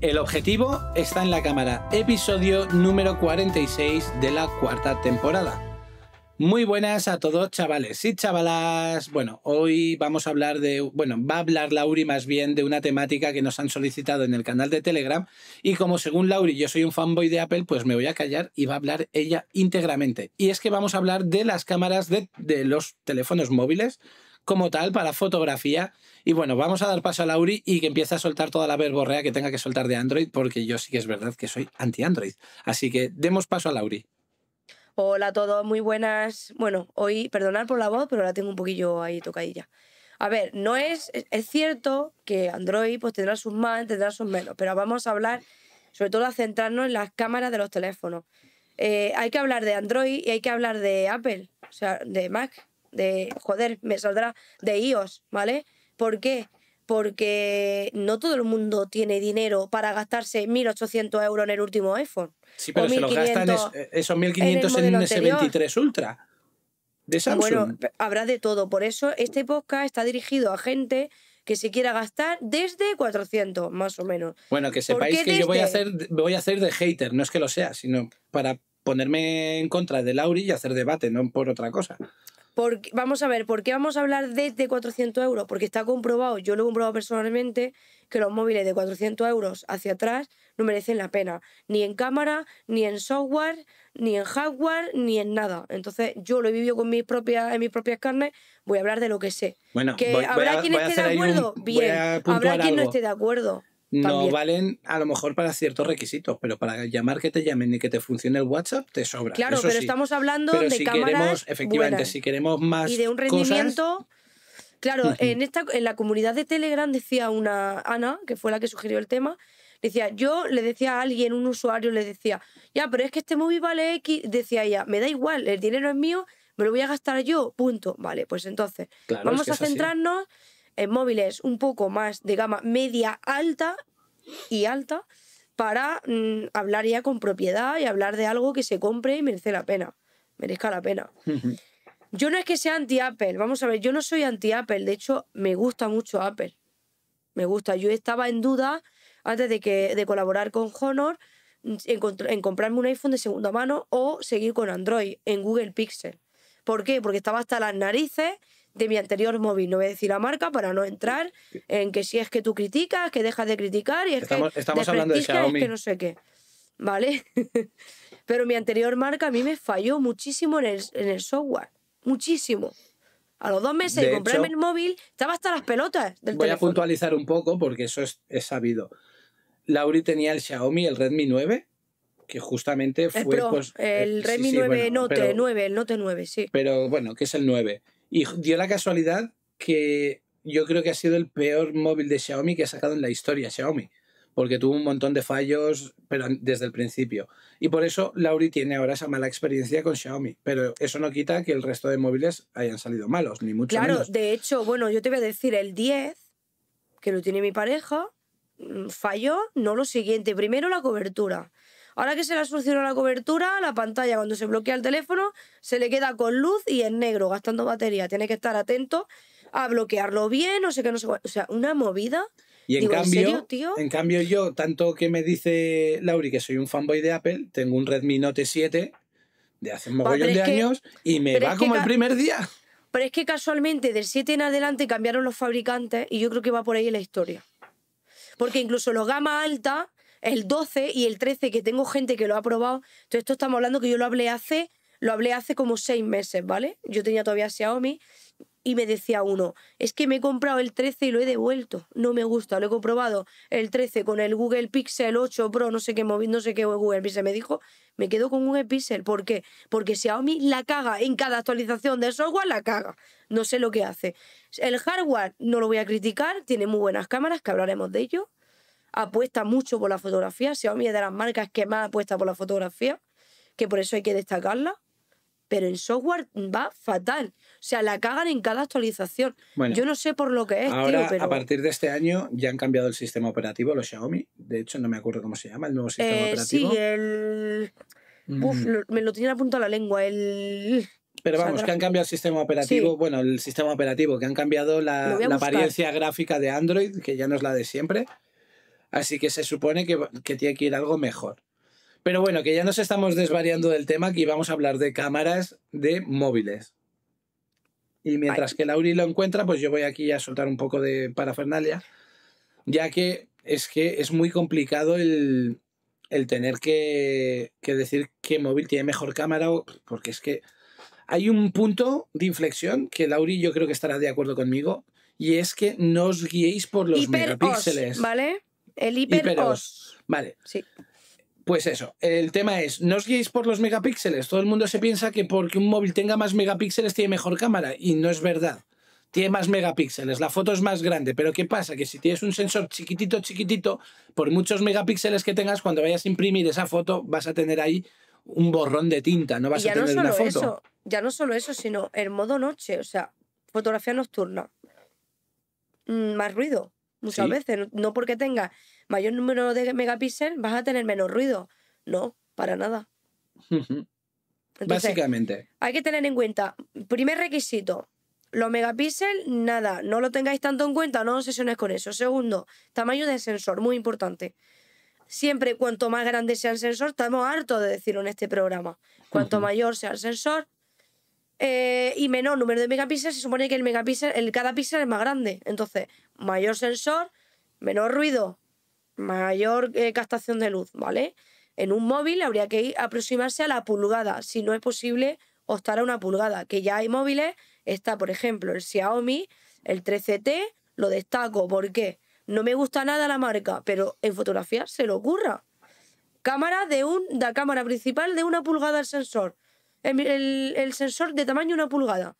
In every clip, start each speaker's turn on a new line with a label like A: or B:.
A: El objetivo está en la cámara, episodio número 46 de la cuarta temporada. Muy buenas a todos, chavales y chavalas. Bueno, hoy vamos a hablar de. Bueno, va a hablar Lauri más bien de una temática que nos han solicitado en el canal de Telegram. Y como según Lauri yo soy un fanboy de Apple, pues me voy a callar y va a hablar ella íntegramente. Y es que vamos a hablar de las cámaras de, de los teléfonos móviles como tal para fotografía y bueno, vamos a dar paso a Lauri y que empiece a soltar toda la verborrea que tenga que soltar de Android, porque yo sí que es verdad que soy anti-Android. Así que demos paso a Lauri.
B: Hola a todos, muy buenas. Bueno, hoy, perdonad por la voz, pero la tengo un poquillo ahí tocadilla. A ver, no es, es cierto que Android pues, tendrá sus más, tendrá sus menos, pero vamos a hablar, sobre todo a centrarnos en las cámaras de los teléfonos. Eh, hay que hablar de Android y hay que hablar de Apple, o sea, de Mac, de, joder, me saldrá de iOS, ¿vale? ¿Por qué? Porque no todo el mundo tiene dinero para gastarse 1.800 euros en el último iPhone. Sí, pero se los gastan eh, esos 1.500 en, en S23
A: Ultra. De Samsung. Bueno,
B: habrá de todo. Por eso este podcast está dirigido a gente que se quiera gastar desde 400, más o menos.
A: Bueno, que sepáis que yo voy a, hacer, voy a hacer de hater, no es que lo sea, sino para ponerme en contra de Lauri y hacer debate, no por otra cosa
B: vamos a ver, ¿por qué vamos a hablar de, 400 euros? Porque está comprobado, yo lo he comprobado personalmente, que los móviles de 400 euros hacia atrás no merecen la pena. Ni en cámara, ni en software, ni en hardware, ni en nada. Entonces, yo lo he vivido con mis propias, en mis propias carnes, voy a hablar de lo que sé.
A: Bueno, que habrá quien esté de acuerdo, bien. Habrá quien no esté de
B: acuerdo no
A: valen a lo mejor para ciertos requisitos, pero para llamar que te llamen y que te funcione el WhatsApp te sobra. Claro, pero estamos hablando de si queremos, efectivamente, si queremos más y de un rendimiento.
B: Claro, en esta en la comunidad de Telegram decía una Ana, que fue la que sugirió el tema, decía, yo le decía a alguien, un usuario le decía, "Ya, pero es que este móvil vale X", decía ella, "Me da igual, el dinero es mío, me lo voy a gastar yo, punto." Vale, pues entonces, vamos a centrarnos en eh, móviles un poco más de gama media alta y alta para mm, hablar ya con propiedad y hablar de algo que se compre y merece la pena, merezca la pena. yo no es que sea anti-Apple, vamos a ver, yo no soy anti-Apple, de hecho me gusta mucho Apple, me gusta. Yo estaba en duda antes de, que, de colaborar con Honor en comprarme un iPhone de segunda mano o seguir con Android en Google Pixel. ¿Por qué? Porque estaba hasta las narices de mi anterior móvil. No voy a decir la marca para no entrar en que si es que tú criticas, que dejas de criticar y es que estamos hablando de Xiaomi. que no sé qué. ¿Vale? Pero mi anterior marca a mí me falló muchísimo en el, software. Muchísimo. A los dos meses de, comprarme el móvil, estaba hasta las pelotas del Voy a
A: puntualizar un poco porque eso es, sabido. Lauri tenía el Xiaomi, el Redmi 9, que justamente fue... Pues, eh, el, Redmi 9 Note
B: 9, el Note 9, sí.
A: Pero bueno, que es el 9. Y dio la casualidad que yo creo que ha sido el peor móvil de Xiaomi que ha sacado en la historia Xiaomi, porque tuvo un montón de fallos desde el principio. Y por eso Lauri tiene ahora esa mala experiencia con Xiaomi, pero eso no quita que el resto de móviles hayan salido malos, ni mucho menos. Claro,
B: de hecho, bueno, yo te voy a decir, el 10, que lo tiene mi pareja, mm, falló, no lo siguiente, primero la cobertura. Ahora que se le ha solucionado la cobertura, la pantalla cuando se bloquea el teléfono se le queda con luz y en negro, gastando batería. Tiene que estar atento a bloquearlo bien, no sé qué, no sé O sea, una movida. Y en, cambio,
A: cambio yo, tanto que me dice Lauri que soy un fanboy de Apple, tengo un Redmi Note 7 de hace un mogollón de años y me va como el primer día.
B: Pero es que casualmente del 7 en adelante cambiaron los fabricantes y yo creo que va por ahí la historia. Porque incluso los gama alta el 12 y el 13, que tengo gente que lo ha probado. Entonces, esto estamos hablando que yo lo hablé hace, lo hablé hace como seis meses, ¿vale? Yo tenía todavía Xiaomi y me decía uno, es que me he comprado el 13 y lo he devuelto, no me gusta, lo he comprobado el 13 con el Google Pixel 8 Pro, no sé qué móvil, no sé qué Google Pixel, me dijo, me quedo con Google Pixel, ¿por qué? Porque Xiaomi la caga en cada actualización de software, la caga, no sé lo que hace. El hardware no lo voy a criticar, tiene muy buenas cámaras, que hablaremos de ello, apuesta mucho por la fotografía. Xiaomi es de las marcas que más apuesta por la fotografía, que por eso hay que destacarla. Pero en software va fatal. O sea, la cagan en cada actualización. Yo no sé por lo que es, ahora, A
A: partir de este año ya han cambiado el sistema operativo, los Xiaomi. De hecho, no me acuerdo cómo se llama el nuevo sistema eh, operativo. Sí,
B: el. me lo tenía apuntado punto la lengua. El. Pero vamos, que han
A: cambiado el sistema operativo, bueno, el sistema operativo, que han cambiado la apariencia gráfica de Android, que ya no es la de siempre. Así que se supone que, tiene que ir algo mejor. Pero bueno, que ya nos estamos desvariando del tema, que íbamos a hablar de cámaras de móviles. Y mientras que Lauri lo encuentra, pues yo voy aquí a soltar un poco de parafernalia, ya que es que es muy complicado el, tener que, decir qué móvil tiene mejor cámara, porque es que hay un punto de inflexión que Lauri yo creo que estará de acuerdo conmigo, y es que no os guiéis por los megapíxeles. ¿Vale? El hiper, Vale. Sí. Pues eso, el tema es, no os guiéis por los megapíxeles. Todo el mundo se piensa que porque un móvil tenga más megapíxeles tiene mejor cámara y no es verdad. Tiene más megapíxeles, la foto es más grande, pero ¿qué pasa? Que si tienes un sensor chiquitito, chiquitito, por muchos megapíxeles que tengas, cuando vayas a imprimir esa foto vas a tener ahí un borrón de tinta, no vas a tener una foto. Eso,
B: ya no solo eso, sino el modo noche, o sea, fotografía nocturna. Mm, más ruido muchas veces. No porque tengas mayor número de megapíxeles vas a tener menos ruido. No, para nada. Básicamente. Hay que tener en cuenta, primer requisito, los megapíxeles, nada, no lo tengáis tanto en cuenta, no os obsesionéis con eso. Segundo, tamaño del sensor, muy importante. Siempre, cuanto más grande sea el sensor, estamos hartos de decirlo en este programa. Cuanto mayor sea el sensor, eh, y menor número de megapíxeles, se supone que el megapíxel, el, cada píxel es más grande. Entonces, mayor sensor, menor ruido, mayor eh, captación de luz, ¿vale? En un móvil habría que aproximarse a la pulgada, si no es posible optar a una pulgada, que ya hay móviles, está por ejemplo el Xiaomi, el 13T, lo destaco, porque No me gusta nada la marca, pero en fotografía se lo ocurra. Cámara de un, cámara principal de una pulgada al sensor el, sensor de tamaño una pulgada.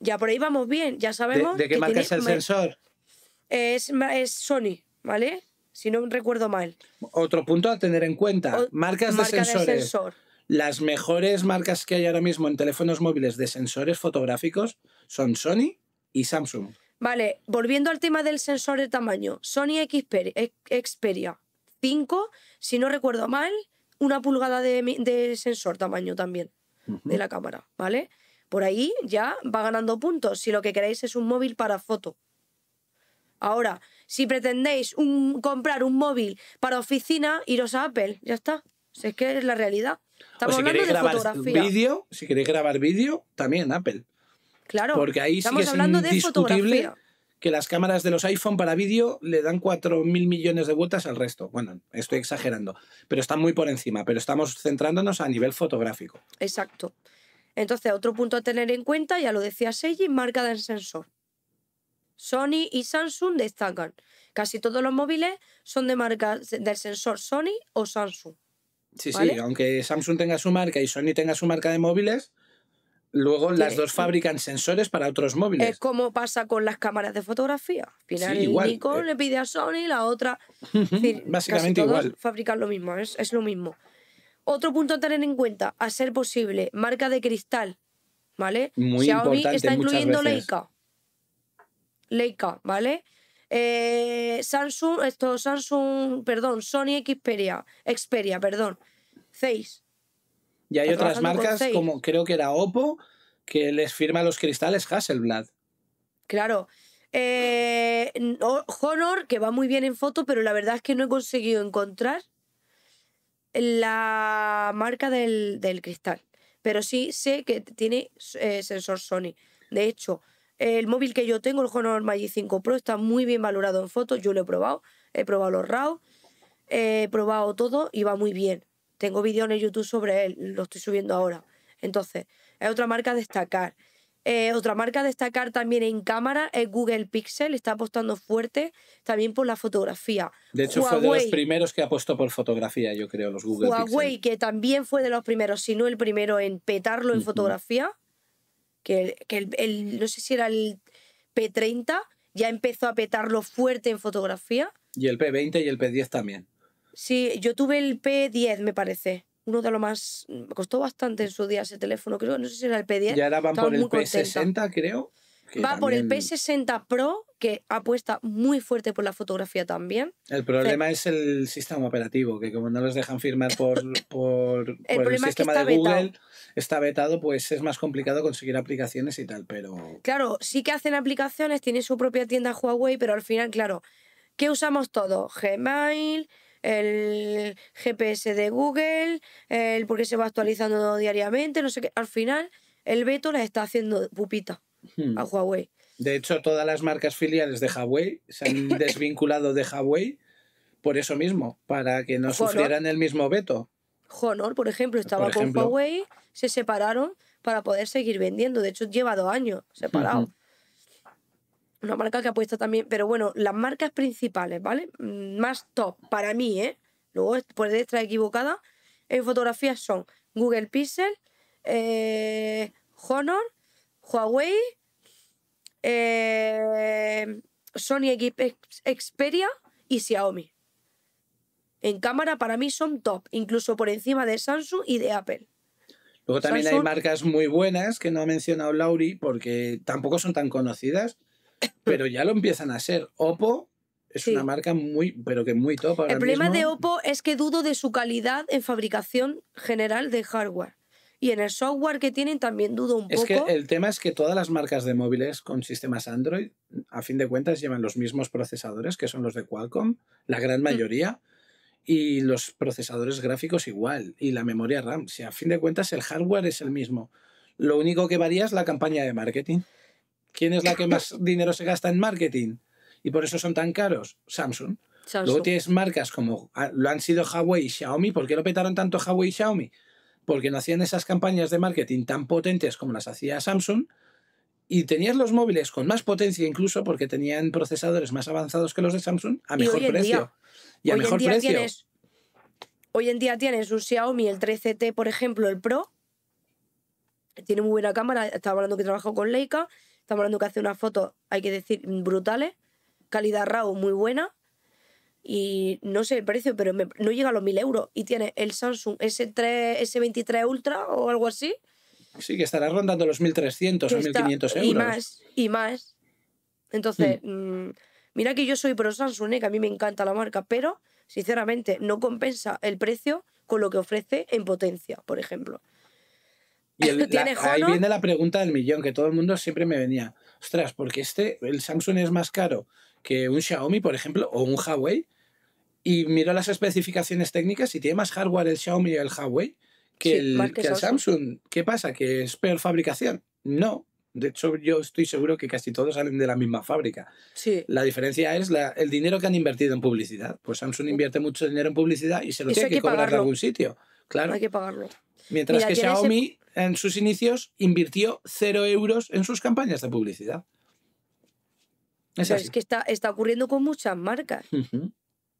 B: Ya por ahí vamos bien, ya sabemos. ¿De, qué marca es el sensor? Es, Sony, ¿vale? Si no recuerdo mal.
A: Otro punto a tener en cuenta: marcas de sensores. Las mejores marcas que hay ahora mismo en teléfonos móviles de sensores fotográficos son Sony y Samsung.
B: Vale, volviendo al tema del sensor de tamaño, Sony Xperia 5, si no recuerdo mal, una pulgada de sensor tamaño también de la cámara, ¿vale? Por ahí ya va ganando puntos si lo que queréis es un móvil para foto. Ahora, si pretendéis comprar un móvil para oficina, iros a Apple, ya está. Si es que es la realidad. Estamos hablando de fotografía. Video,
A: si queréis grabar vídeo, también Apple.
B: Claro. Porque ahí estamos sí que es hablando de fotografía
A: que las cámaras de los iPhone para vídeo le dan 4.000 millones de vueltas al resto. Bueno, estoy exagerando, pero están muy por encima, pero estamos centrándonos a nivel fotográfico.
B: Exacto. Entonces, otro punto a tener en cuenta, ya lo decía Seiji, marca del sensor. Sony y Samsung destacan. Casi todos los móviles son de marca del sensor Sony o Samsung.
A: Sí, sí, aunque Samsung tenga su marca y Sony tenga su marca de móviles, Luego las dos fabrican sensores para otros móviles. Es
B: como pasa con las cámaras de fotografía. Al final eh. le pide a Sony, la otra... Básicamente igual. Fabrican lo mismo, es, lo mismo. Otro punto a tener en cuenta, a ser posible, marca de cristal, ¿vale? Xiaomi está incluyendo Leica. Leica, ¿vale? Eh, Samsung, esto, Samsung, perdón, Sony Xperia, Xperia, perdón, 6
A: y hay otras marcas como creo que era Oppo, que les firma los cristales Hasselblad.
B: Claro. Eh, Honor, que va muy bien en foto, pero la verdad es que no he conseguido encontrar la marca del, cristal. Pero sí sé que tiene eh, sensor Sony. De hecho, el móvil que yo tengo, el Honor Magic 5 Pro, está muy bien valorado en foto. Yo lo he probado. He probado los RAW, he probado todo y va muy bien. Tengo vídeos en YouTube sobre él, lo estoy subiendo ahora. Entonces, es otra marca a destacar. Eh, otra marca a destacar también en cámara es Google Pixel, está apostando fuerte también por la fotografía. De hecho, fue de los
A: primeros que apostó por fotografía, yo creo, los Google Pixel.
B: Huawei, que también fue de los primeros, si no el primero en petarlo en fotografía, que, el, no sé si era el P30, ya empezó a petarlo fuerte en fotografía.
A: Y el P20 y el P10 también.
B: Sí, yo tuve el P10, me parece. Uno de los más... Mm, me costó bastante en su día ese teléfono, creo. No sé si era el P10. Y ahora van por el P60, creo. Va por el P60 Pro, que apuesta muy fuerte por la fotografía también.
A: El problema es el sistema operativo, que como no los dejan firmar por, el, sistema de Google, está vetado, pues es más complicado conseguir aplicaciones y tal, pero...
B: Claro, sí que hacen aplicaciones, tiene su propia tienda Huawei, pero al final, claro, ¿qué usamos todo Gmail, el GPS de Google, el porque se va actualizando diariamente, no sé qué. Al final, el veto la está haciendo pupita hmm. a Huawei.
A: De hecho, todas las marcas filiales de Huawei se han desvinculado de Huawei por eso mismo, para que no sufrieran el mismo veto.
B: Honor, por ejemplo, estaba con Huawei, se separaron para poder seguir vendiendo. De hecho, lleva dos años separado. Una marca que ha puesto también, pero bueno, las marcas principales, ¿vale? Mm, más top para mí, ¿eh? Luego puede estar equivocada. En fotografías son Google Pixel, eh, Honor, Huawei, eh, Sony Xperia y Xiaomi. En cámara para mí son top, incluso por encima de Samsung y de Apple.
A: Luego también hay marcas muy buenas que no ha mencionado Lauri porque tampoco son tan conocidas pero ya lo empiezan a ser. Oppo es una marca muy, pero que muy top. el problema de
B: Oppo es que dudo de su calidad en fabricación general de hardware. Y en el software que tienen también dudo un poco. Es que
A: el tema es que todas las marcas de móviles con sistemas Android, a fin de cuentas, llevan los mismos procesadores, que son los de Qualcomm, la gran mm. mayoría, y los procesadores gráficos igual, y la memoria RAM. Si a fin de cuentas el hardware es el mismo. Lo único que varía es la campaña de marketing. ¿Quién es la que más dinero se gasta en marketing? Y por eso son tan caros. Samsung. Luego tienes marcas como ah, lo han sido Huawei y Xiaomi. ¿Por qué lo petaron tanto Huawei y Xiaomi? Porque no hacían esas campañas de marketing tan potentes como las hacía Samsung. Y tenías los móviles con más potencia incluso porque tenían procesadores más avanzados que los de Samsung a mejor precio. y a hoy en día Tienes,
B: hoy en día tienes un Xiaomi, el 13T, por ejemplo, el Pro. Tiene muy buena cámara. Estaba hablando que trabajo con Leica Estamos hablando que hace unas fotos, hay que decir, brutales. Calidad RAW muy buena. Y no sé el precio, pero no llega a los 1000 euros. Y tiene el Samsung S3, S23 Ultra o algo así.
A: Sí, que estará rondando los 1300 o 1500 euros. Y más,
B: y más. Entonces, mm. Mm, mira que yo soy pro Samsung, ¿eh? que a mí me encanta la marca, pero sinceramente no compensa el precio con lo que ofrece en potencia, por ejemplo.
A: ahí viene la pregunta del millón, que todo el mundo siempre me venía. Ostras, porque este, el Samsung es más caro que un Xiaomi, por ejemplo, o un Huawei. Y miro las especificaciones técnicas y tiene más hardware el Xiaomi o el Huawei que, el, Samsung. ¿Qué pasa? ¿Que es peor fabricación? No, de hecho, yo estoy seguro que casi todos salen de la misma fábrica. Sí. La diferencia es el dinero que han invertido en publicidad. Pues Samsung invierte mucho dinero en publicidad y se lo tiene que, cobrar de algún sitio. Claro. Hay que pagarlo. Mientras que Xiaomi en sus inicios invirtió cero euros en sus campañas de publicidad.
B: Es, es que está, está ocurriendo con muchas marcas.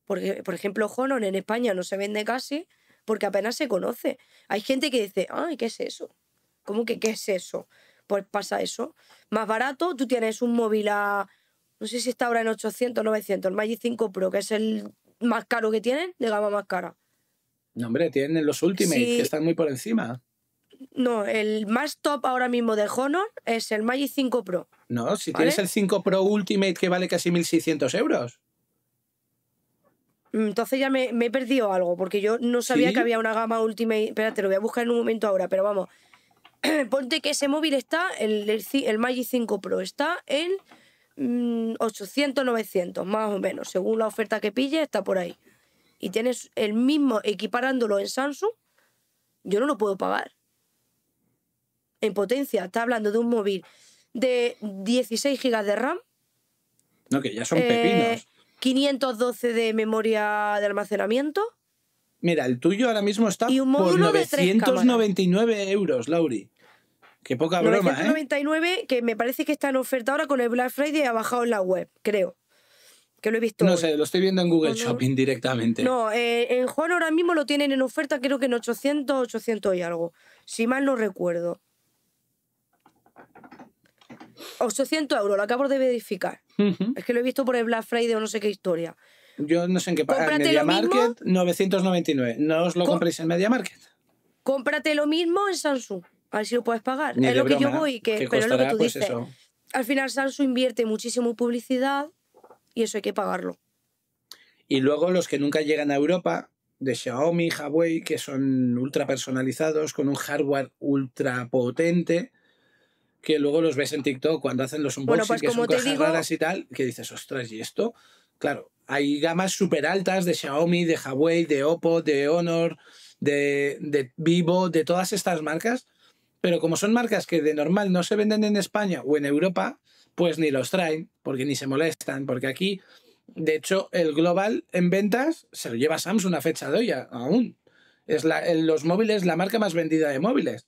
B: Porque, por ejemplo, Honor en España no se vende casi porque apenas se conoce. Hay gente que dice, ay, ¿qué es eso? ¿Cómo que qué es eso? Pues pasa eso. Más barato, tú tienes un móvil a, no sé si está ahora en 800 900, el Magic 5 Pro, que es el más caro que tienen, de gama más cara.
A: No, hombre, tienen los Ultimate, que están muy por encima.
B: No, el más top ahora mismo de Honor es el Magic 5 Pro.
A: No, si tienes el 5 Pro Ultimate que vale casi 1.600 euros.
B: Mm, entonces ya me, he perdido algo, porque yo no sabía que había una gama Ultimate. Espérate, lo voy a buscar en un momento ahora, pero vamos. Ponte que ese móvil está, el, el, el Magic 5 Pro está en 800, mm, 900, más o menos. Según la oferta que pille, está por ahí y tienes el mismo equiparándolo en Samsung, yo no lo puedo pagar. En potencia, está hablando de un móvil de 16 GB de RAM.
A: No, que ya son eh, pepinos.
B: 512 de memoria de almacenamiento.
A: Mira, el tuyo ahora mismo está un por 999 euros, Lauri. Qué poca broma,
B: ¿eh? que me parece que está en oferta ahora con el Black Friday ha bajado en la web, creo
A: que lo he visto. No sé, lo estoy viendo en Google Shopping directamente. No,
B: eh, en Juan ahora mismo lo tienen en oferta, creo que en 800, 800 y algo, si mal no recuerdo. 800 euros, lo acabo de verificar. Es que lo he visto por el Black Friday o no sé qué historia.
A: Yo no sé en qué pagar. Media Market, 999. No os lo compréis en Media Market.
B: Cómprate lo mismo en Samsung. A ver si lo puedes pagar. es lo que yo voy, que, pero es lo que tú pues, dices. Al final Samsung invierte muchísimo en publicidad y eso hay que pagarlo.
A: Y luego los que nunca llegan a Europa, de Xiaomi, Huawei, que son ultra personalizados, con un hardware ultra potente, que luego los ves en TikTok cuando hacen los pues unboxing, que son cosas y tal, que dices, ostras, ¿y esto? Claro, hay gamas súper altas de Xiaomi, de Huawei, de Oppo, de Honor, de Vivo, de todas estas marcas, pero como son marcas que de normal no se venden en España o en Europa, pues ni los traen, porque ni se molestan, porque aquí, de hecho, el global en ventas se lo lleva Samsung a fecha de hoy aún. Es la, en los móviles la marca más vendida de móviles.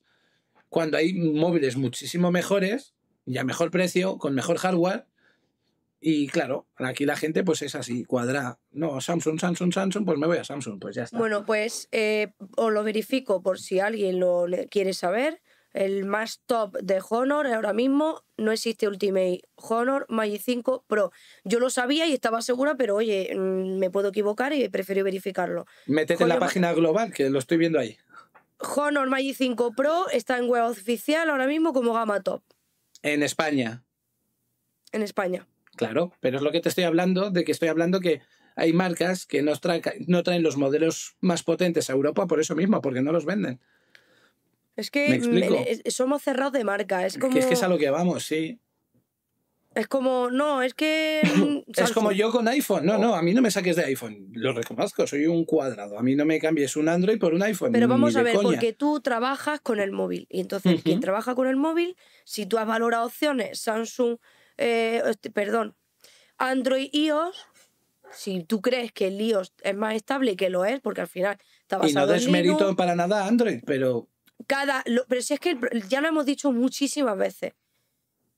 A: Cuando hay móviles muchísimo mejores y a mejor precio, con mejor hardware, y claro, aquí la gente pues es así, cuadra. No, Samsung, Samsung, Samsung, pues me voy a Samsung, pues ya está.
B: Bueno, pues eh, os lo verifico por si alguien lo quiere saber el más top de Honor ahora mismo no existe Ultimate Honor Magic 5 Pro. Yo lo sabía y estaba segura, pero oye, mm, me puedo equivocar y prefiero verificarlo.
A: Métete en la página global, que lo estoy viendo ahí.
B: Honor Magic 5 Pro está en web oficial ahora mismo como gama top.
A: En España. En España. Claro, pero es lo que te estoy hablando, de que estoy hablando que hay marcas que no traen los modelos más potentes a Europa por eso mismo, porque no los venden.
B: Es que mm, somos cerrados de marca. Es, como... que es que es a
A: lo que vamos, sí.
B: Es como, no, es que. Mm, es como
A: yo con iPhone. No, no, a mí no me saques de iPhone. Lo reconozco, soy un cuadrado. A mí no me cambies un Android por un iPhone. Pero vamos a ver, porque
B: tú trabajas con el móvil. Y entonces, quien trabaja con el móvil, si tú has valorado opciones Samsung, eh, este, perdón, Android iOS, si tú crees que el iOS es más estable, que lo es, porque al final está basado en. Y no desmerito en
A: para nada Android, pero
B: cada, pero si es que ya lo hemos dicho muchísimas veces.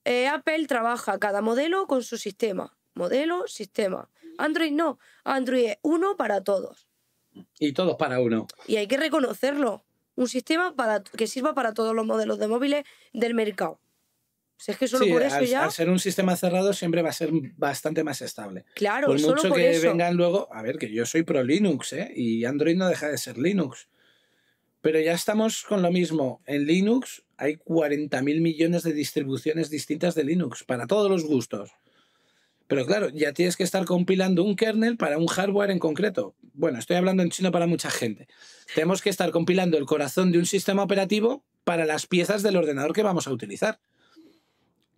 B: Eh, Apple trabaja cada modelo con su sistema. Modelo, sistema. Android no. Android es uno para todos.
A: Y todos para uno.
B: Y hay que reconocerlo. Un sistema para, que sirva para todos los modelos de móviles del mercado. Si es que solo por eso ya. Al
A: ser un sistema cerrado siempre va a ser bastante más estable.
B: Claro, por mucho solo por que vengan
A: luego. A ver, que yo soy pro Linux, ¿eh? Y Android no deja de ser Linux. Pero ya estamos con lo mismo. En Linux hay 40.000 millones de distribuciones distintas de Linux para todos los gustos. Pero claro, ya tienes que estar compilando un kernel para un hardware en concreto. Bueno, estoy hablando en chino para mucha gente. Tenemos que estar compilando el corazón de un sistema operativo para las piezas del ordenador que vamos a utilizar.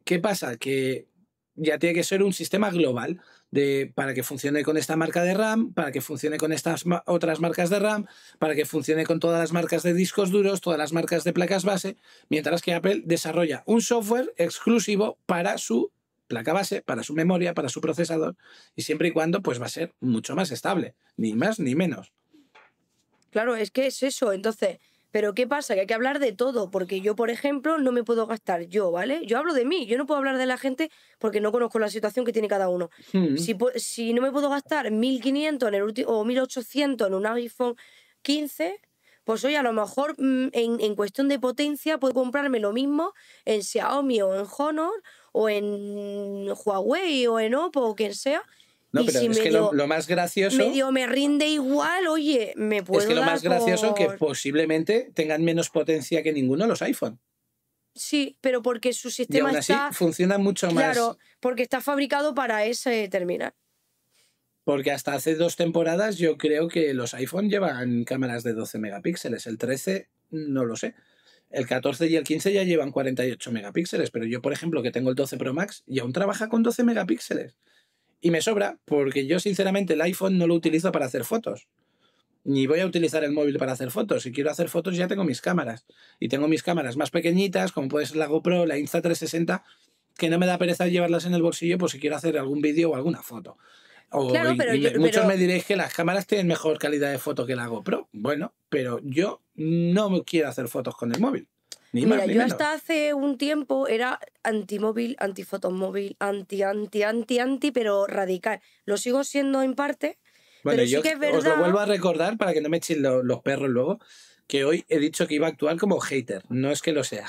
A: ¿Qué pasa? Que ya tiene que ser un sistema global de, para que funcione con esta marca de RAM, para que funcione con estas otras marcas de RAM, para que funcione con todas las marcas de discos duros, todas las marcas de placas base, mientras que Apple desarrolla un software exclusivo para su placa base, para su memoria, para su procesador, y siempre y cuando pues va a ser mucho más estable, ni más ni menos.
B: Claro, es que es eso. Entonces, pero ¿qué pasa? Que hay que hablar de todo, porque yo, por ejemplo, no me puedo gastar yo, ¿vale? Yo hablo de mí, yo no puedo hablar de la gente porque no conozco la situación que tiene cada uno. Hmm. Si, si, no me puedo gastar 1.500 en el o 1.800 en un iPhone 15, pues hoy a lo mejor mm, en, en, cuestión de potencia puedo comprarme lo mismo en Xiaomi o en Honor o en Huawei o en Oppo o quien sea pero es que lo,
A: más gracioso. Medio
B: me rinde igual, oye, me puedo. Es que lo más gracioso que
A: posiblemente tengan menos potencia que ninguno los iPhone.
B: Sí, pero porque su sistema y así,
A: Funciona mucho más. Claro,
B: porque está fabricado para ese terminal.
A: Porque hasta hace dos temporadas yo creo que los iPhone llevan cámaras de 12 megapíxeles. El 13, no lo sé. El 14 y el 15 ya llevan 48 megapíxeles, pero yo, por ejemplo, que tengo el 12 Pro Max y aún trabaja con 12 megapíxeles. Y me sobra porque yo sinceramente el iPhone no lo utilizo para hacer fotos. Ni voy a utilizar el móvil para hacer fotos. Si quiero hacer fotos ya tengo mis cámaras. Y tengo mis cámaras más pequeñitas, como puede ser la GoPro, la Insta360, que no me da pereza llevarlas en el bolsillo por si quiero hacer algún vídeo o alguna foto. O, muchos me diréis que las cámaras tienen mejor calidad de foto que la GoPro. Bueno, pero yo no quiero hacer fotos con el móvil. Mira, yo hasta
B: hace un tiempo era antimóvil, antifotomóvil, anti, anti, anti, anti, pero radical. Lo sigo siendo en parte. pero sí que es verdad... os lo vuelvo a
A: recordar para que no me echen los perros luego, que hoy he dicho que iba a actuar como hater,
B: no es que lo sea.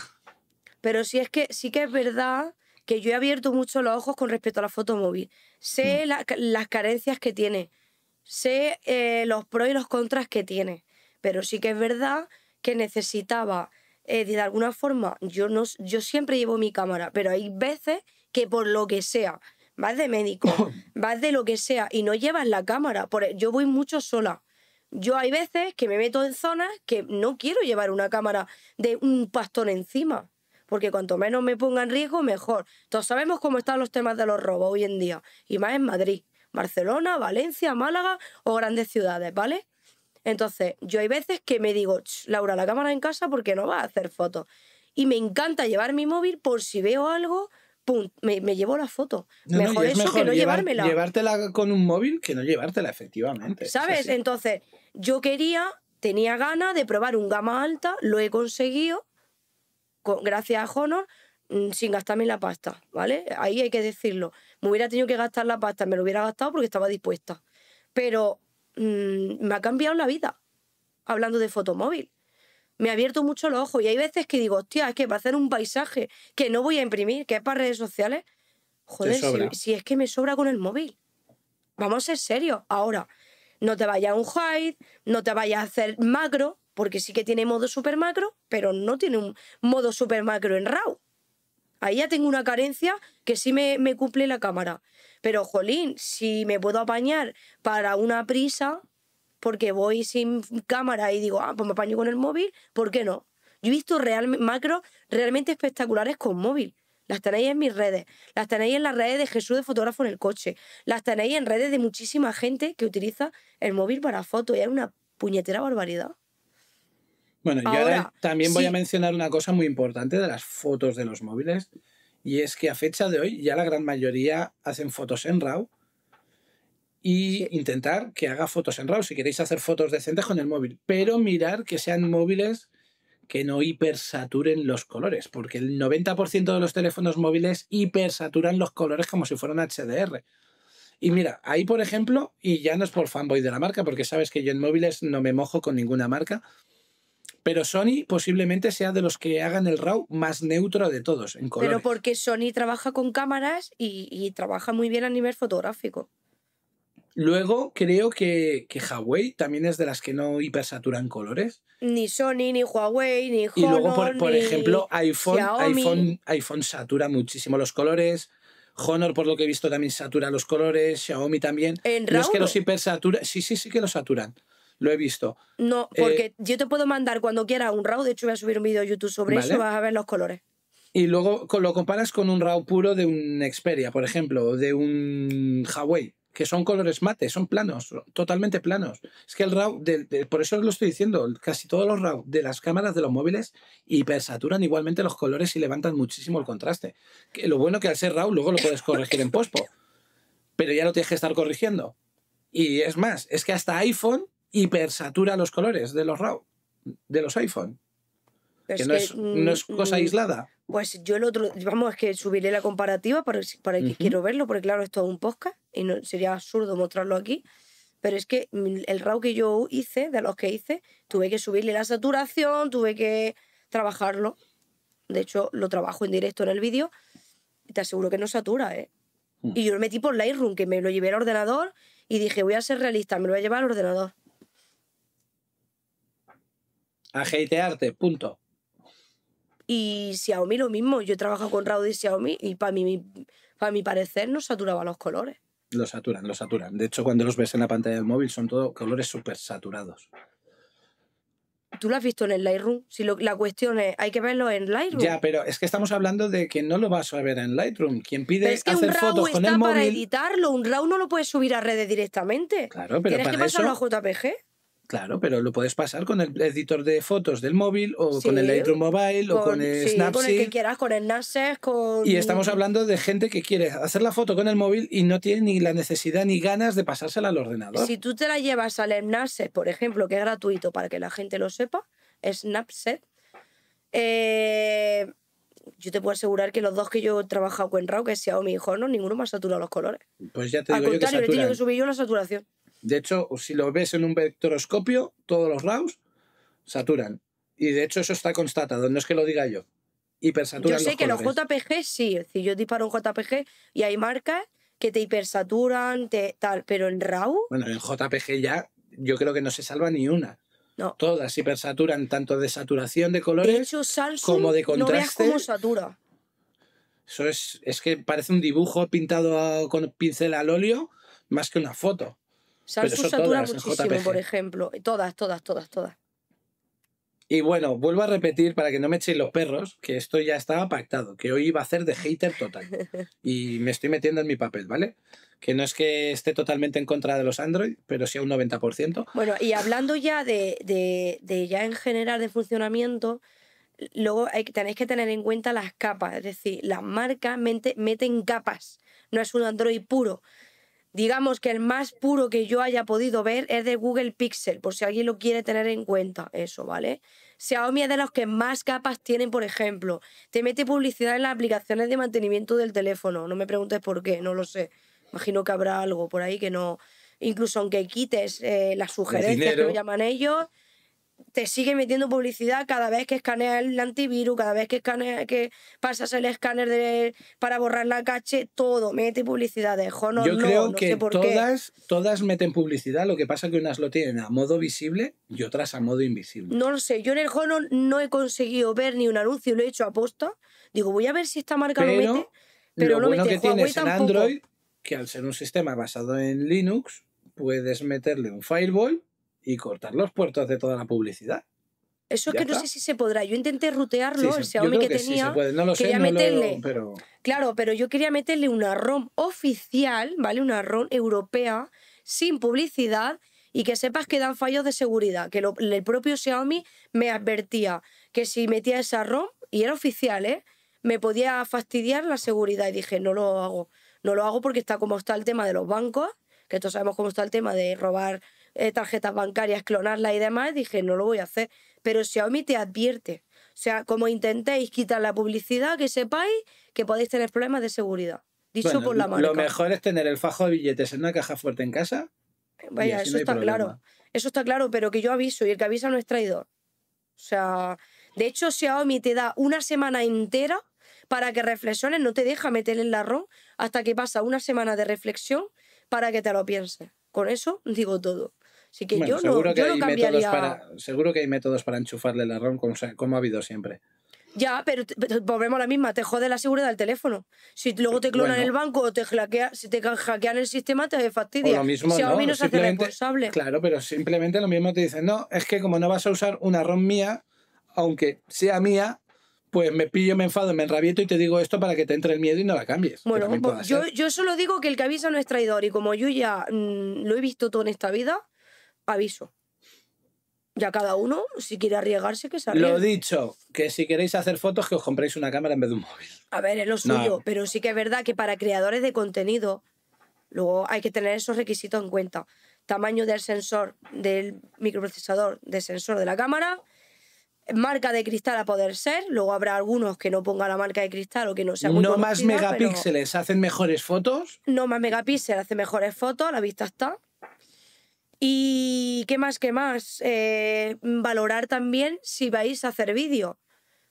B: Pero sí es que sí que es verdad que yo he abierto mucho los ojos con respecto a la fotomóvil. Sé mm. las carencias que tiene, sé eh, los pros y los contras que tiene, pero sí que es verdad que necesitaba eh, de alguna forma, yo, no, yo siempre llevo mi cámara, pero hay veces que por lo que sea, vas de médico, vas de lo que sea y no llevas la cámara. E, yo voy mucho sola. Yo hay veces que me meto en zonas que no quiero llevar una cámara de un pastón encima, porque cuanto menos me ponga en riesgo, mejor. Todos sabemos cómo están los temas de los robos hoy en día, y más en Madrid, Barcelona, Valencia, Málaga o grandes ciudades, ¿vale? Entonces, yo hay veces que me digo, Laura, la cámara en casa porque no va a hacer fotos. Y me encanta llevar mi móvil por si veo algo, pum, me, llevo la foto. mejor eso que no llevar, llevármela.
A: Llevártela con un móvil que no llevártela, efectivamente. ¿Sabes?
B: Entonces, yo quería, tenía ganas de probar un gama alta, lo he conseguido, con, gracias a Honor, mm, sin gastarme la pasta, ¿vale? Ahí hay que decirlo. Me hubiera tenido que gastar la pasta, me lo hubiera gastado porque estaba dispuesta. Pero Mm, me ha cambiado la vida hablando de fotomóvil. Me ha abierto mucho los ojos y hay veces que digo, hostia, es que va a hacer un paisaje que no voy a imprimir, que es para redes sociales. Joder, si, es que me sobra con el móvil. Vamos a ser serios. Ahora, no te vayas a un hide, no te vayas a hacer macro, porque sí que tiene modo super macro, pero no tiene un modo super macro en RAW. Ahí ya tengo una carencia que sí me, me cumple la cámara. Pero, jolín, si me puedo apañar para una prisa, porque voy sin cámara y digo, ah, pues me apaño con el móvil, ¿por qué no? Yo he visto real, macros realmente espectaculares con móvil. Las tenéis en mis redes, las tenéis en las redes de Jesús de Fotógrafo en el Coche, las tenéis en redes de muchísima gente que utiliza el móvil para fotos y era una puñetera barbaridad.
A: Bueno, ahora, también voy a mencionar una cosa muy importante de las fotos de los móviles, y es que a fecha de hoy ya la gran mayoría hacen fotos en RAW y intentar que haga fotos en RAW si queréis hacer fotos decentes con el móvil. Pero mirar que sean móviles que no hipersaturen los colores, porque el 90% de los teléfonos móviles hipersaturan los colores como si fueran HDR. Y mira, ahí por ejemplo, y ya no es por fanboy de la marca, porque sabes que yo en móviles no me mojo con ninguna marca, pero Sony posiblemente sea de los que hagan el RAW más neutro de todos, en colores. Pero
B: porque Sony trabaja con cámaras y, trabaja muy bien a nivel fotográfico.
A: Luego creo que, Huawei también es de las que no hipersaturan colores.
B: Ni Sony, ni Huawei, ni Honor, Y luego, por, ejemplo, iPhone, iPhone,
A: iPhone, satura muchísimo los colores. Honor, por lo que he visto, también satura los colores. Xiaomi también. no es que los hipersaturan. Sí, sí, sí que los saturan lo he visto.
B: No, eh, porque yo te puedo mandar cuando quiera un RAW, de hecho voy a subir un vídeo a YouTube sobre eso, vas a ver los colores.
A: Y luego lo comparas con un RAW puro de un Xperia, por ejemplo, o de un Huawei, que son colores mate, son planos, totalmente planos. Es que el RAW, por eso lo estoy diciendo, casi todos los RAW de las cámaras de los móviles hipersaturan igualmente los colores y levantan muchísimo el contraste. Que lo bueno que al ser RAW luego lo puedes corregir en pospo, pero ya lo tienes que estar corrigiendo. Y es más, es que hasta iPhone hipersatura los colores de los RAW, de los iPhone.
B: que, no, es, mm, no, es, cosa mm, aislada. Pues yo el otro, vamos, es que subiré la comparativa para, para que quiero verlo, porque claro, esto es un podcast y no, sería absurdo mostrarlo aquí. Pero es que mm, el RAW que yo hice, de los que hice, tuve que subirle la saturación, tuve que trabajarlo. De hecho, lo trabajo en directo en el vídeo. Te aseguro que no satura, ¿eh? Hmm. Y yo lo metí por Lightroom, que me lo llevé al ordenador y dije, voy a ser realista, me lo voy a llevar al ordenador.
A: A hatearte, punto.
B: Y Xiaomi lo mismo. Yo he trabajado con Raúl y Xiaomi y para mí, mi, para mi parecer no saturaba los colores.
A: Lo saturan, lo saturan. De hecho, cuando los ves en la pantalla del móvil son todos colores súper saturados.
B: Tú lo has visto en el Lightroom. Si la cuestión es, hay que verlo en Lightroom. Ya,
A: pero es que estamos hablando de que no lo vas a ver en Lightroom. Quien pide pero es que hacer un RAW fotos está con para
B: editarlo. Un RAW no lo puedes subir a redes directamente. Claro, pero ¿Tienes que pasarlo a JPG?
A: Claro, pero lo puedes pasar con el editor de fotos del móvil o con el Lightroom Mobile o con el sí, Con el que
B: quieras, con el Y estamos
A: hablando de gente que quiere hacer la foto con el móvil y no tiene ni la necesidad ni ganas de pasársela al ordenador. Si
B: tú te la llevas al Snapseed, por ejemplo, que es gratuito para que la gente lo sepa, Snapseed, eh, yo te puedo asegurar que los dos que yo he trabajado con RAW, que es mi hijo, Honor, ninguno me ha saturado los colores.
A: Pues ya te digo Al contrario, yo que que subir
B: yo la saturación.
A: De hecho, si lo ves en un vectoroscopio, todos los RAWs saturan. Y de hecho eso está constatado, no es que lo diga yo. Hipersaturan Yo sé que los
B: JPG sí, si yo disparo un JPG y hay marcas que te hipersaturan, te, tal, pero en RAW...
A: Bueno, en JPG ya yo creo que no se salva ni una. No. Todas hipersaturan tanto de saturación de colores
B: como de contraste. No veas cómo satura.
A: Eso es, es que parece un dibujo pintado con pincel al óleo más que una foto se satura muchísimo, por
B: ejemplo. Eh, todas, todas, todas, todas.
A: Y bueno, vuelvo a repetir para que no me echéis los perros, que esto ya estaba pactado, que hoy iba a ser de hater total. Y me estoy metiendo en mi papel, ¿vale? Que no es que esté totalmente en contra de los Android, pero sí a un 90%.
B: Bueno, y hablando ya de, de, ya en general de funcionamiento, luego tenéis que tener en cuenta las capas, es decir, las marcas meten capas, no es un Android puro digamos que el más puro que yo haya podido ver es de Google Pixel, por si alguien lo quiere tener en cuenta, eso, ¿vale? Xiaomi es de los que más capas tienen, por ejemplo. Te mete publicidad en las aplicaciones de mantenimiento del teléfono. No me preguntes por qué, no lo sé. Imagino que habrá algo por ahí que no. Incluso aunque quites eh, las sugerencias que lo llaman ellos, te sigue metiendo publicidad cada vez que escaneas el antivirus, cada vez que, escanea, que pasas el escáner para borrar la caché, todo mete publicidad de Honor. Yo creo que todas,
A: todas meten publicidad, lo que pasa es que unas lo tienen a modo visible y otras a modo invisible.
B: No lo sé, yo en el Honor no he conseguido ver ni un anuncio, lo he hecho a posta. Digo, voy a ver si esta marca lo mete, pero lo no bueno que tienes en Android,
A: que al ser un sistema basado en Linux, puedes meterle un firewall y cortar los puertos de toda la publicidad.
B: Eso es que no sé si se podrá. Yo intenté rutearlo, el Xiaomi que, tenía. No lo quería meterle. Claro, pero yo quería meterle una ROM oficial, ¿vale? Una ROM europea, sin publicidad, y que sepas que dan fallos de seguridad. Que el propio Xiaomi me advertía que si metía esa ROM, y era oficial, ¿eh? Me podía fastidiar la seguridad. Y dije, no lo hago. No lo hago porque está como está el tema de los bancos, que todos sabemos cómo está el tema de robar eh, tarjetas bancarias, clonarlas y demás, dije, no lo voy a hacer. Pero Xiaomi te advierte. O sea, como intentéis quitar la publicidad, que sepáis que podéis tener problemas de seguridad. Dicho por la marca. Lo
A: mejor es tener el fajo de billetes en una caja fuerte en casa. Vaya, eso está claro.
B: Eso está claro, pero que yo aviso y el que avisa no es traidor. O sea, de hecho, Xiaomi te da una semana entera para que reflexiones, no te deja meter el ladrón hasta que pasa una semana de reflexión para que te lo pienses. Con eso digo todo. Así que yo no, seguro que yo hay Para,
A: seguro que hay métodos para enchufarle la ROM como, ha habido siempre.
B: Ya, pero, volvemos a la misma, te jode la seguridad del teléfono. Si luego te clonan en el banco o te hackean, si te hackean el sistema, te fastidia. O lo mismo, si no, no se hace
A: responsable. Claro, pero simplemente lo mismo te dicen, no, es que como no vas a usar una ROM mía, aunque sea mía, pues me pillo, me enfado, me enrabieto y te digo esto para que te entre el miedo y no la cambies. Bueno, pues yo,
B: yo, solo digo que el que avisa no es traidor y como yo ya mm, lo he visto todo en esta vida, aviso. Ya cada uno, si quiere arriesgarse, que se arriesgue. Lo
A: dicho, que si queréis hacer fotos, que os compréis una cámara en vez de un móvil.
B: A ver, es lo suyo, pero sí que es verdad que para creadores de contenido, luego hay que tener esos requisitos en cuenta. Tamaño del sensor, del microprocesador, del sensor de la cámara, marca de cristal a poder ser. Luego habrá algunos que no pongan la marca de cristal o que no sea muy No más megapíxeles,
A: hacen mejores
B: fotos. No más megapíxeles, hacen mejores fotos, la vista está. Y qué más, qué más. Eh, valorar también si vais a hacer vídeo,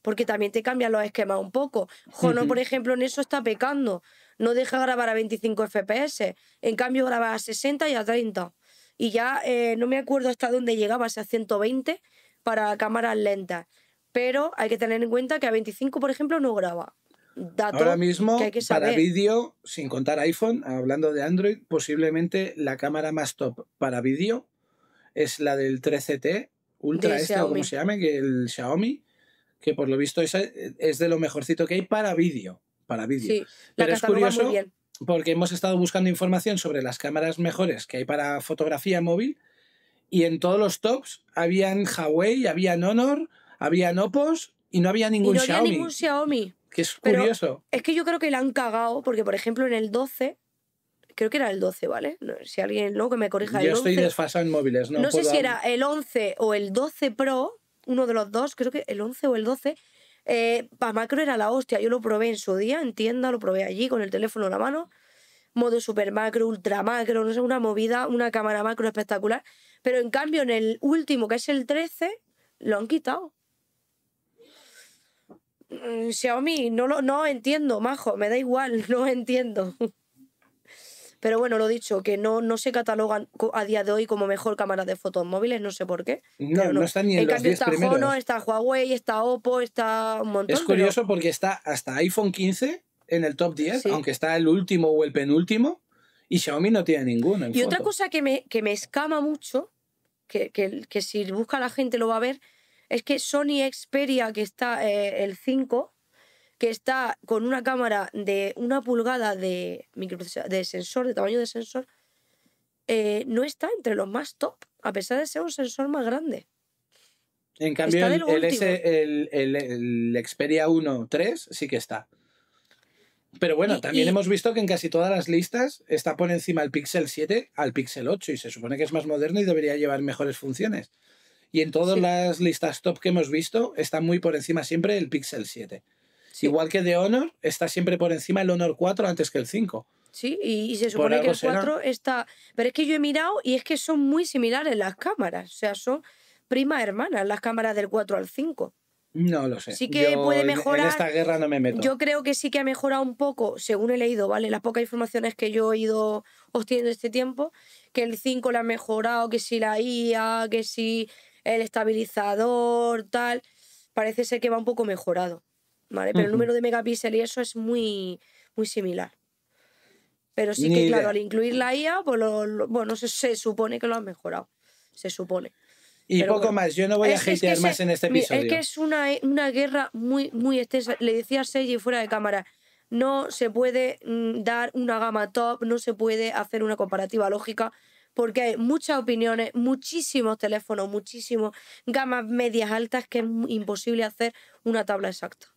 B: porque también te cambian los esquemas un poco. Jono, por ejemplo, en eso está pecando. No deja grabar a 25 FPS. En cambio, graba a 60 y a 30. Y ya eh, no me acuerdo hasta dónde llegaba, a 120 para cámaras lentas. Pero hay que tener en cuenta que a 25, por ejemplo, no graba. Ahora mismo, para
A: vídeo, sin contar iPhone, hablando de Android, posiblemente la cámara más top para vídeo es la del 13T Ultra, este, o como se llame, que el Xiaomi, que por lo visto es, de lo mejorcito que hay para vídeo. Para vídeo. Pero es curioso porque hemos estado buscando información sobre las cámaras mejores que hay para fotografía móvil y en todos los tops habían Huawei, habían Honor, habían Oppos y no había ningún no había Ningún
B: Xiaomi
A: es curioso.
B: Es que yo creo que la han cagado, porque por ejemplo en el 12, creo que era el 12, ¿vale? si alguien luego que me corrija. Yo estoy
A: desfasado en móviles, ¿no? No sé si era
B: el 11 o el 12 Pro, uno de los dos, creo que el 11 o el 12. Eh, para macro era la hostia, yo lo probé en su día, en tienda, lo probé allí con el teléfono en la mano. Modo super macro, ultra macro, no sé, una movida, una cámara macro espectacular. Pero en cambio, en el último, que es el 13, lo han quitado. Mm, Xiaomi, no lo no entiendo, majo, me da igual, no entiendo. Pero bueno, lo dicho, que no, no se catalogan a día de hoy como mejor cámara de fotos móviles, no sé por qué.
A: No, no. está ni en, en los 10 está
B: está Huawei, está Oppo, está un montón. Es curioso
A: porque está hasta iPhone 15 en el top 10, aunque está el último o el penúltimo, y Xiaomi no tiene ninguno. y otra cosa
B: que me, que me escama mucho, que, que, que si busca la gente lo va a ver, es que Sony Xperia, que está eh, el 5, que está con una cámara de una pulgada de, de sensor, de tamaño de sensor, eh, no está entre los más top, a pesar de ser un sensor más grande.
A: En cambio, el, Xperia 1 3 sí que está. Pero bueno, también hemos visto que en casi todas las listas está por encima el Pixel 7 al Pixel 8 y se supone que es más moderno y debería llevar mejores funciones. Y en todas las listas top que hemos visto está muy por encima siempre el Pixel 7. Igual que de Honor, está siempre por encima el Honor 4 antes que el 5.
B: Sí, y, se supone que el 4 está... Pero es que yo he mirado y es que son muy similares las cámaras. O sea, son prima hermanas las cámaras del 4 al 5.
A: No lo sé. Sí que puede mejorar. En esta guerra no me meto. Yo
B: creo que sí que ha mejorado un poco, según he leído, ¿vale? Las pocas informaciones que yo he ido obteniendo este tiempo, que el 5 la ha mejorado, que si la IA, que si el estabilizador, tal, parece ser que va un poco mejorado, ¿vale? Pero el número de megapíxeles y eso es muy, muy similar. Pero sí que, claro, al incluir la IA, pues bueno, se, supone que lo han mejorado. Se supone.
A: Y poco más, yo no voy a hatear más en este episodio. Es que
B: es una, guerra muy, muy extensa. Le decía a Seiji fuera de cámara, no se puede mm, dar una gama top, no se puede hacer una comparativa lógica porque hay muchas opiniones, muchísimos teléfonos, muchísimas gamas medias altas que es imposible hacer una tabla exacta.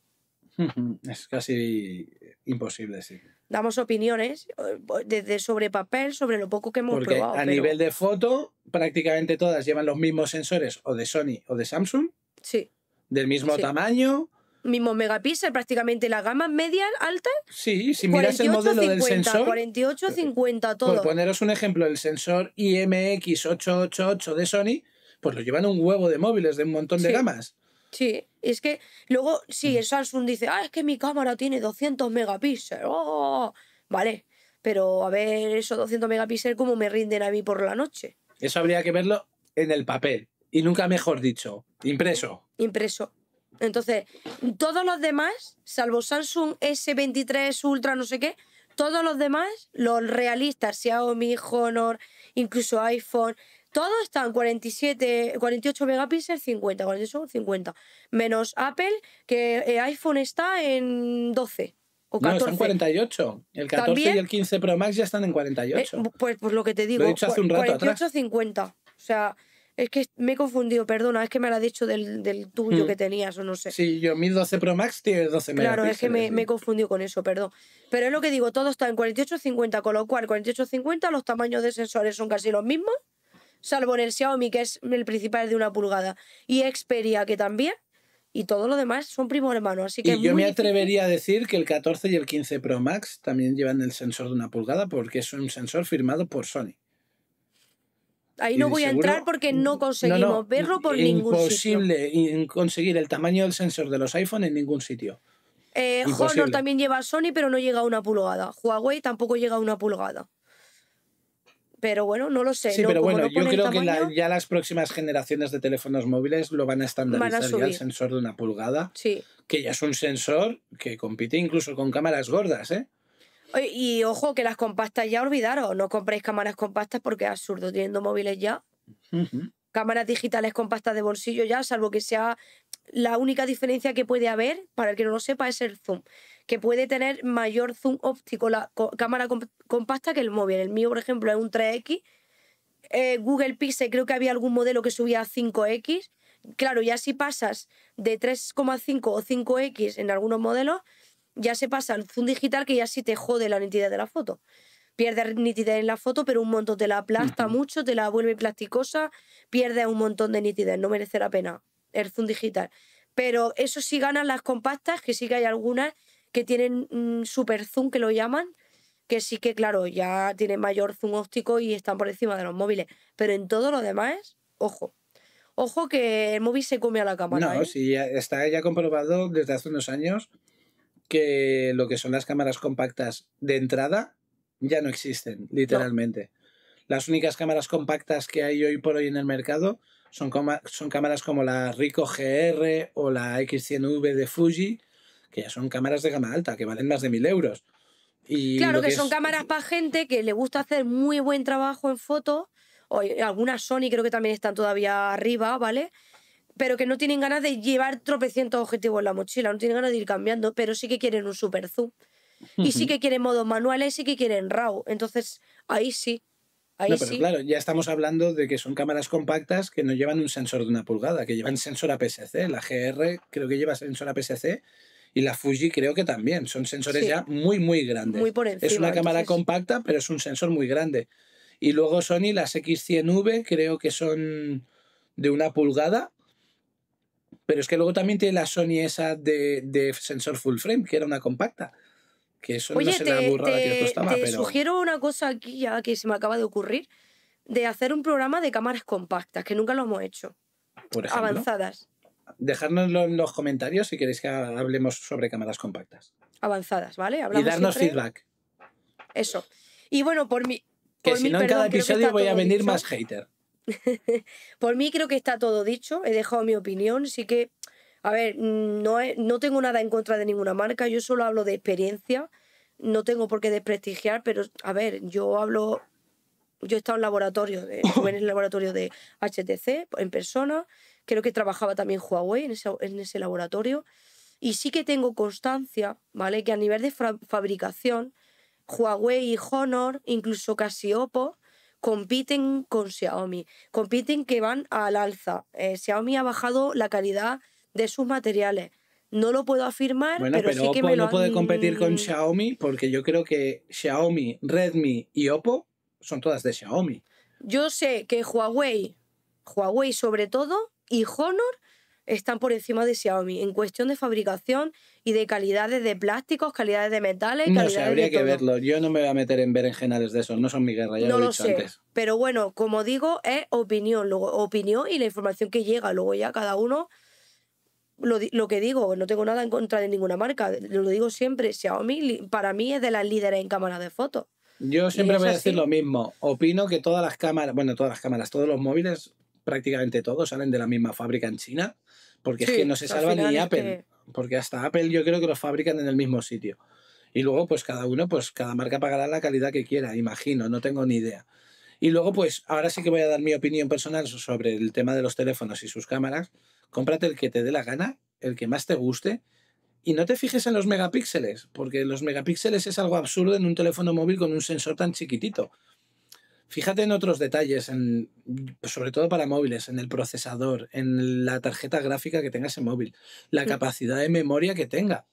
A: Es casi imposible, sí.
B: Damos opiniones eh, desde sobre papel, sobre lo poco que hemos Porque probado. A nivel
A: de foto, prácticamente todas llevan los mismos sensores, o de Sony o de Samsung. Sí. Del mismo tamaño,
B: mismo megapíxeles, prácticamente la gama media alta.
A: Sí, si miras el modelo del sensor.
B: 48, 50, eh, todo. Por
A: poneros un ejemplo, el sensor IMX888 de Sony, pues lo llevan un huevo de móviles de un montón de gamas.
B: Sí, es que luego, si mm. el Samsung dice, ah, es que mi cámara tiene 200 megapíxeles. Oh, vale, pero a ver, esos 200 megapíxeles, ¿cómo me rinden a mí por la noche?
A: Eso habría que verlo en el papel. Y nunca mejor dicho, impreso.
B: Impreso. Entonces, todos los demás, salvo Samsung S23 Ultra, no sé qué, todos los demás, los realistas, Xiaomi, Honor, incluso iPhone, todos están 47, 48 megapíxeles, 50, 48, 50. Menos Apple, que eh, iPhone está en 12. O 14. No, están
A: 48. El 14 y el 15 Pro Max ya están en 48. Eh,
B: pues, pues, lo que te digo, 48, 50. O sea, es que me he confundido, perdona, es que me lo dicho del, del tuyo hmm. que tenías o no sé.
A: Sí, yo mi 12 Pro Max tiene 12 Claro, es que me, he
B: confundido con eso, perdón. Pero es lo que digo, todo está en 4850, con lo cual 4850 los tamaños de sensores son casi los mismos, salvo en el Xiaomi que es el principal de una pulgada y Xperia que también y todo lo demás son primos hermano Así que yo me
A: atrevería a decir que el 14 y el 15 Pro Max también llevan el sensor de una pulgada porque es un sensor firmado por Sony
B: ahí no voy a entrar porque no conseguimos verlo por ningún sitio.
A: Imposible conseguir el tamaño del sensor de los iPhone en ningún sitio.
B: Eh, Honor también lleva Sony, pero no llega a una pulgada. Huawei tampoco llega a una pulgada. Pero bueno, no lo sé. Sí, pero bueno, yo creo que
A: ya las próximas generaciones de teléfonos móviles lo van a estandarizar ya el sensor de una pulgada. Sí. Que ya es un sensor que compite incluso con cámaras gordas, ¿eh?
B: Y ojo, que las compactas ya olvidaros, no compréis cámaras compactas porque es absurdo, teniendo móviles ya. Cámaras digitales compactas de bolsillo ya, salvo que sea la única diferencia que puede haber, para el que no lo sepa, es el zoom, que puede tener mayor zoom óptico la cámara compacta que el móvil. El mío, por ejemplo, es un 3X. Eh, Google Pixel creo que había algún modelo que subía a 5X. Claro, ya si pasas de 3,5 o 5X en algunos modelos, ya se pasa el zoom digital que ya sí te jode la nitidez de la foto. pierde nitidez en la foto, pero un montón te la aplasta mucho, te la vuelve plasticosa, pierde un montón de nitidez, no merece la pena el zoom digital. Pero eso sí ganan las compactas, que sí que hay algunas que tienen mm, super zoom, que lo llaman, que sí que, claro, ya tienen mayor zoom óptico y están por encima de los móviles. Pero en todo lo demás, ojo. Ojo que el móvil se come a la cámara. No, ¿eh?
A: sí, está ya comprobado desde hace unos años que lo que son las cámaras compactas de entrada ya no existen, literalmente. Las únicas cámaras compactas que hay hoy por hoy en el mercado son, son cámaras como la Rico GR o la X100V de Fuji, que ya son cámaras de gama alta, que valen más de mil euros. Y claro que, son cámaras
B: para gente que le gusta hacer muy buen trabajo en foto. O algunas Sony creo que también están todavía arriba, ¿vale? pero que no tienen ganas de llevar tropecientos objetivos en la mochila, no tienen ganas de ir cambiando, pero sí que quieren un super zoom. Y sí que quieren modos manuales, sí que quieren RAW. Entonces, ahí sí. no, pero claro,
A: ya estamos hablando de que son cámaras compactas que no llevan un sensor de una pulgada, que llevan sensor APS-C. La GR creo que lleva sensor APS-C y la Fuji creo que también. Son sensores ya muy, muy grandes. Muy por encima, es una cámara compacta, pero es un sensor muy grande. Y luego Sony, las X100V, creo que son de una pulgada pero es que luego también tiene la Sony esa de, sensor full frame, que era una compacta. Que eso Oye, no te, burrada te, que costaba. Te sugiero
B: una cosa aquí ya que se me acaba de ocurrir, de hacer un programa de cámaras compactas, que nunca lo hemos hecho.
A: Por ejemplo, Avanzadas. Dejárnoslo en los comentarios si queréis que hablemos sobre cámaras compactas.
B: Avanzadas, ¿vale? y darnos feedback. Eso. Y bueno, por mi... Que si no, en cada episodio voy a venir más hater. Por mí creo que está todo dicho, he dejado mi opinión, sí que, a ver, mm, no, no tengo nada en contra de ninguna marca, yo solo hablo de experiencia, no tengo por qué desprestigiar, pero a ver, yo hablo, yo he estado en laboratorio, en el laboratorio de HTC en persona, creo que trabajaba también Huawei en ese, en ese laboratorio, y sí que tengo constancia, ¿vale? Que a nivel de fabricación, Huawei y Honor, incluso casi Oppo, compiten con Xiaomi, compiten que van al alza. Eh, Xiaomi ha bajado la calidad de sus materiales. No lo puedo afirmar, pero, sí que no puede competir con mm.
A: Xiaomi porque yo creo que Xiaomi, Redmi y Oppo son todas de Xiaomi.
B: Yo sé que Huawei, Huawei sobre todo, y Honor están por encima de Xiaomi en cuestión de fabricación, y de calidades de plásticos, calidades de metales. No sé, habría que
A: verlo. Yo no me voy a meter en berenjenales de esos, no son mi guerra, ya no lo he dicho sé. antes.
B: Pero bueno, como digo, es opinión, luego opinión y la información que llega, luego ya cada uno. Lo, lo que digo, no tengo nada en contra de ninguna marca, lo digo siempre, Xiaomi para mí es de las líderes en cámaras de fotos.
A: Yo siempre voy a decir lo mismo, opino que todas las cámaras, bueno, todas las cámaras, todos los móviles, prácticamente todos salen de la misma fábrica en China, porque es que no se salva ni Apple porque hasta Apple yo creo que lo fabrican en el mismo sitio. Y luego, pues cada uno, pues cada marca pagará la calidad que quiera, imagino, no tengo ni idea. Y luego, pues ahora sí que voy a dar mi opinión personal sobre el tema de los teléfonos y sus cámaras. Cómprate el que te dé la gana, el que más te guste, y no te fijes en los megapíxeles, porque los megapíxeles es algo absurdo en un teléfono móvil con un sensor tan chiquitito. Fíjate en otros detalles, sobre todo para móviles, en el procesador, en la tarjeta gráfica que tenga ese móvil, la mm. capacidad de memoria que tenga.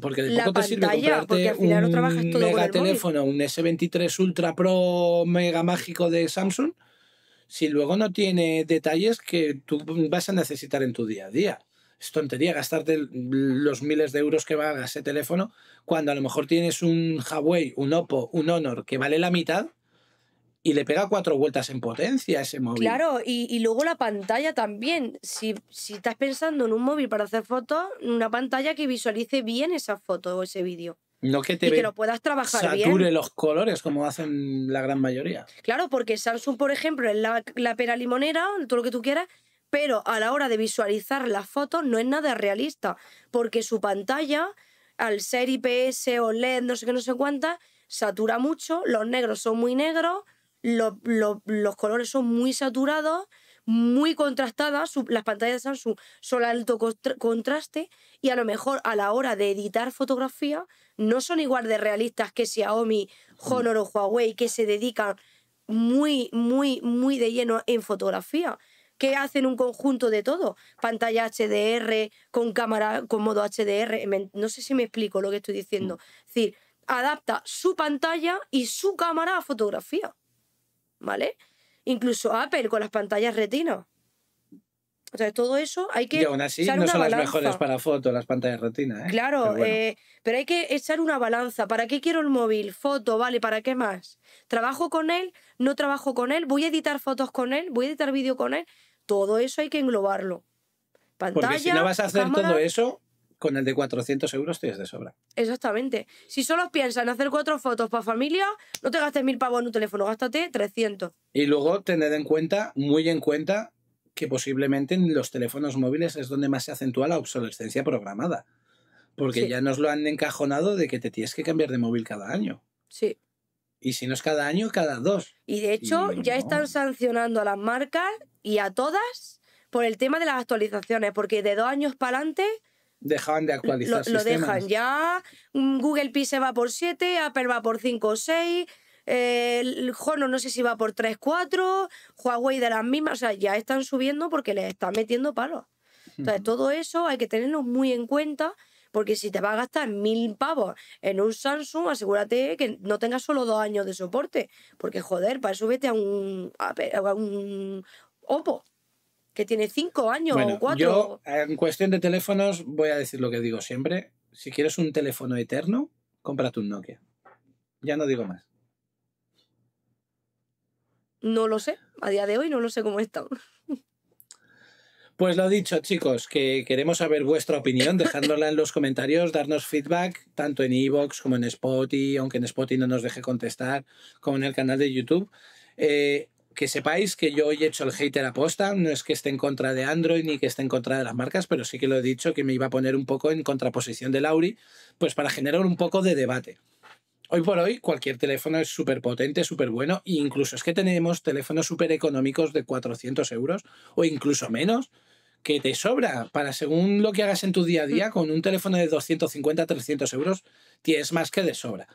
A: Porque de poco te sirve comprarte un mega teléfono, un S23 Ultra Pro mega mágico de Samsung, si luego no tiene detalles que tú vas a necesitar en tu día a día. Es tontería gastarte los miles de euros que va valga ese teléfono cuando a lo mejor tienes un Huawei, un Oppo, un Honor que vale la mitad y le pega cuatro vueltas en potencia a ese móvil. Claro,
B: y, luego la pantalla también. Si, estás pensando en un móvil para hacer fotos, una pantalla que visualice bien esa foto o ese vídeo.
A: No que te y que lo puedas
B: trabajar sature
A: los colores como hacen la gran mayoría.
B: Claro, porque Samsung, por ejemplo, es la, la pera limonera, todo lo que tú quieras, pero a la hora de visualizar las fotos no es nada realista, porque su pantalla, al ser IPS o LED, no sé qué, no sé cuántas, satura mucho, los negros son muy negros, los, colores son muy saturados, muy contrastadas, las pantallas de Samsung son alto contraste y a lo mejor a la hora de editar fotografía no son igual de realistas que Xiaomi, Honor o Huawei que se dedican muy, muy, muy de lleno en fotografía que hacen un conjunto de todo, pantalla HDR con cámara con modo HDR, no sé si me explico lo que estoy diciendo, mm. es decir, adapta su pantalla y su cámara a fotografía. ¿vale? Incluso Apple con las pantallas retina. O sea, todo eso hay que. Y aún así, no son las mejores
A: para fotos, las pantallas retina. ¿eh? Claro, eh,
B: pero, hay que echar una balanza. ¿Para qué quiero el móvil? Foto, vale, ¿para qué más? ¿Trabajo con él? ¿No trabajo con él? ¿Voy a editar fotos con él? ¿Voy a editar vídeo con él? Todo eso hay que englobarlo. Pantalla. Porque si no vas a hacer todo
A: eso, con el de 400 euros tienes de sobra.
B: Exactamente. Si solo piensas en hacer cuatro fotos para familia, no te gastes mil pavos en un teléfono, gástate 300.
A: Y luego tened en cuenta, muy en cuenta, que posiblemente en los teléfonos móviles es donde más se acentúa la obsolescencia programada. Porque ya nos lo han encajonado de que te tienes que cambiar de móvil cada año. Sí. Y si no es cada año, cada dos. Y de hecho, ya están
B: sancionando a las marcas y a todas por el tema de las actualizaciones, porque de dos años para adelante
A: dejaban de actualizar. Lo, dejan
B: ya. Mm, Google Pi se va por 7, Apple va por 5 o 6. Eh, el no sé si va por 3, 4, Huawei de las mismas, o sea, ya están subiendo porque les están metiendo palos. Entonces, todo eso hay que tenerlo muy en cuenta porque si te vas a gastar mil pavos en un Samsung, asegúrate que no tengas solo dos años de soporte. Porque, joder, para eso a un, a un Oppo tiene cinco años o cuatro. Yo,
A: eh, en cuestión de teléfonos, voy a decir lo que digo siempre. Si quieres un teléfono eterno, cómprate un Nokia. Ya no digo más.
B: No lo sé. A día de hoy no lo sé cómo está.
A: Pues lo dicho, chicos, que queremos saber vuestra opinión, dejándola en los comentarios, darnos feedback, tanto en iVoox como en Spotify, aunque en Spotify no nos deje contestar, como en el canal de YouTube. Eh, que sepáis que yo hoy he hecho el hater aposta, no es que esté en contra de Android ni que esté en contra de las marcas, pero sí que lo he dicho que me iba a poner un poco en contraposición de Lauri, pues para generar un poco de debate. Hoy por hoy cualquier teléfono es súper potente, súper bueno, e incluso es que tenemos teléfonos súper económicos de 400 euros o incluso menos, que te sobra para según lo que hagas en tu día a día, mm. con un teléfono de 250, 300 euros tienes más que de sobra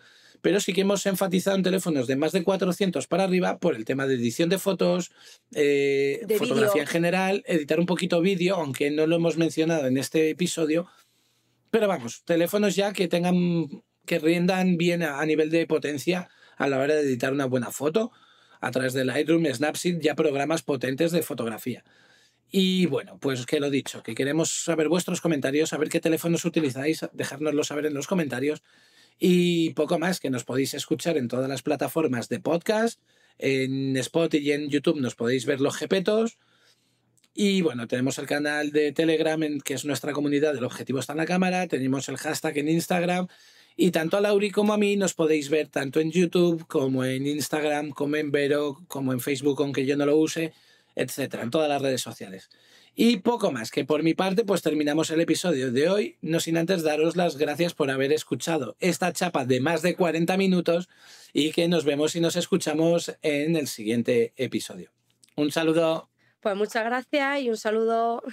A: pero sí que hemos enfatizado en teléfonos de más de 400 para arriba por el tema de edición de fotos, eh, fotografía en general, editar un poquito vídeo, aunque no lo hemos mencionado en este episodio. Pero vamos, teléfonos ya que tengan, que riendan bien a, nivel de potencia a la hora de editar una buena foto. A través de Lightroom, Snapseed, ya programas potentes de fotografía. Y bueno, pues que lo dicho, que queremos saber vuestros comentarios, saber qué teléfonos utilizáis, dejárnoslo saber en los comentarios y poco más, que nos podéis escuchar en todas las plataformas de podcast. En Spotify y en YouTube nos podéis ver los jepetos. Y bueno, tenemos el canal de Telegram, que es nuestra comunidad, el objetivo está en la cámara, tenemos el hashtag en Instagram. Y tanto a Lauri como a mí nos podéis ver tanto en YouTube como en Instagram, como en Vero, como en Facebook, aunque yo no lo use, etcétera, en todas las redes sociales. Y poco más, que por mi parte pues terminamos el episodio de hoy, no sin antes daros las gracias por haber escuchado esta chapa de más de 40 minutos y que nos vemos y nos escuchamos en el siguiente episodio. Un saludo.
B: Pues muchas gracias y un saludo.